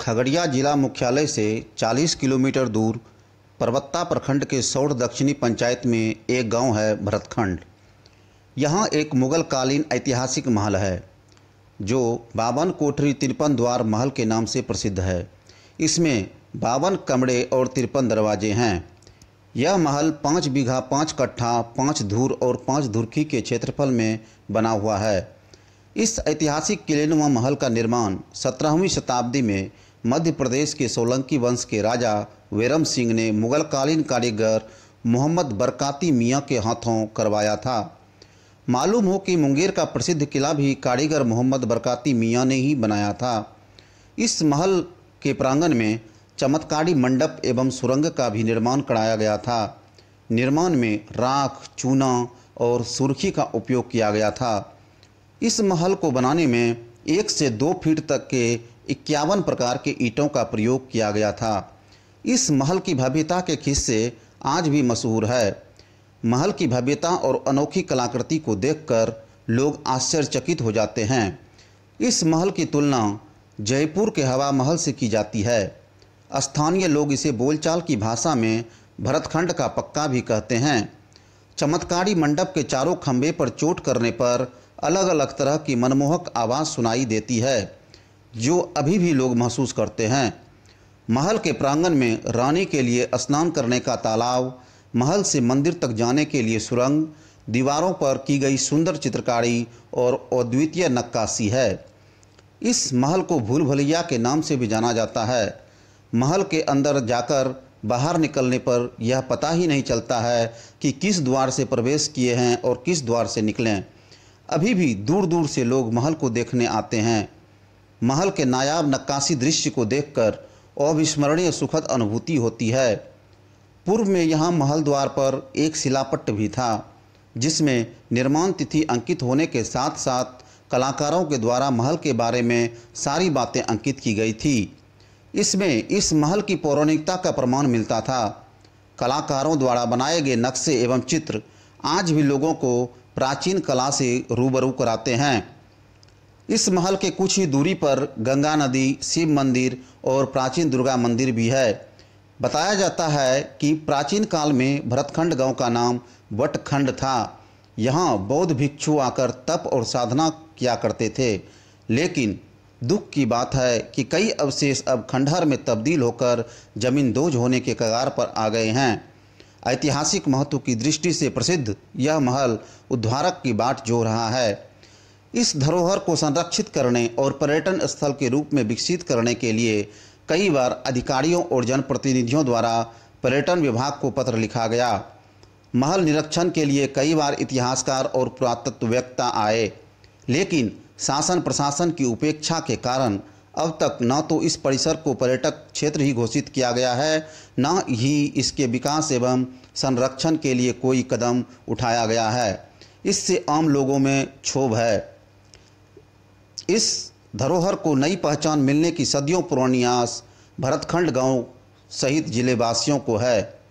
खगड़िया जिला मुख्यालय से 40 किलोमीटर दूर परबत्ता प्रखंड के सौर दक्षिणी पंचायत में एक गांव है भरतखंड यहाँ एक मुगलकालीन ऐतिहासिक महल है जो बावन कोठरी तिरपन द्वार महल के नाम से प्रसिद्ध है इसमें बावन कमरे और तिरपन दरवाजे हैं यह महल पाँच बीघा पाँच कट्ठा पाँच धूर और पाँच धुरखी के क्षेत्रफल में बना हुआ है इस ऐतिहासिक किलेनुमा महल का निर्माण सत्रहवीं शताब्दी में मध्य प्रदेश के सोलंकी वंश के राजा वेरम सिंह ने मुगलकालीन कारीगर मोहम्मद बरकाती मियाँ के हाथों करवाया था मालूम हो कि मुंगेर का प्रसिद्ध किला भी कारीगर मोहम्मद बरकाती मियाँ ने ही बनाया था इस महल के प्रांगण में चमत्कारी मंडप एवं सुरंग का भी निर्माण कराया गया था निर्माण में राख चूना और सुर्खी का उपयोग किया गया था इस महल को बनाने में एक से दो फीट तक के इक्यावन प्रकार के ईंटों का प्रयोग किया गया था इस महल की भव्यता के खिस्से आज भी मशहूर है महल की भव्यता और अनोखी कलाकृति को देखकर लोग आश्चर्यचकित हो जाते हैं इस महल की तुलना जयपुर के हवा महल से की जाती है स्थानीय लोग इसे बोलचाल की भाषा में भरतखंड का पक्का भी कहते हैं चमत्कारी मंडप के चारों खंभे पर चोट करने पर अलग अलग तरह की मनमोहक आवाज़ सुनाई देती है जो अभी भी लोग महसूस करते हैं महल के प्रांगण में रानी के लिए स्नान करने का तालाब महल से मंदिर तक जाने के लिए सुरंग दीवारों पर की गई सुंदर चित्रकारी और अद्वितीय नक्काशी है इस महल को भूल भलिया के नाम से भी जाना जाता है महल के अंदर जाकर बाहर निकलने पर यह पता ही नहीं चलता है कि किस द्वार से प्रवेश किए हैं और किस द्वार से निकलें अभी भी दूर दूर से लोग महल को देखने आते हैं महल के नायाब नक्काशी दृश्य को देखकर अविस्मरणीय सुखद अनुभूति होती है पूर्व में यहाँ महल द्वार पर एक शिलापट्ट भी था जिसमें निर्माण तिथि अंकित होने के साथ साथ कलाकारों के द्वारा महल के बारे में सारी बातें अंकित की गई थी इसमें इस महल की पौराणिकता का प्रमाण मिलता था कलाकारों द्वारा बनाए गए नक्शे एवं चित्र आज भी लोगों को प्राचीन कला से रूबरू कराते हैं इस महल के कुछ ही दूरी पर गंगा नदी शिव मंदिर और प्राचीन दुर्गा मंदिर भी है बताया जाता है कि प्राचीन काल में भरतखंड गांव का नाम वटखंड था यहाँ बौद्ध भिक्षु आकर तप और साधना किया करते थे लेकिन दुख की बात है कि कई अवशेष अब खंडहर में तब्दील होकर जमीन दोज होने के कगार पर आ गए हैं ऐतिहासिक महत्व की दृष्टि से प्रसिद्ध यह महल उद्धारक की बाट जो रहा है इस धरोहर को संरक्षित करने और पर्यटन स्थल के रूप में विकसित करने के लिए कई बार अधिकारियों और जनप्रतिनिधियों द्वारा पर्यटन विभाग को पत्र लिखा गया महल निरीक्षण के लिए कई बार इतिहासकार और पुरातत्ववेत्ता आए लेकिन शासन प्रशासन की उपेक्षा के कारण अब तक न तो इस परिसर को पर्यटक क्षेत्र ही घोषित किया गया है न ही इसके विकास एवं संरक्षण के लिए कोई कदम उठाया गया है इससे आम लोगों में क्षोभ है इस धरोहर को नई पहचान मिलने की सदियों पुरानी आस भरतखंड गांव सहित जिलेवासियों को है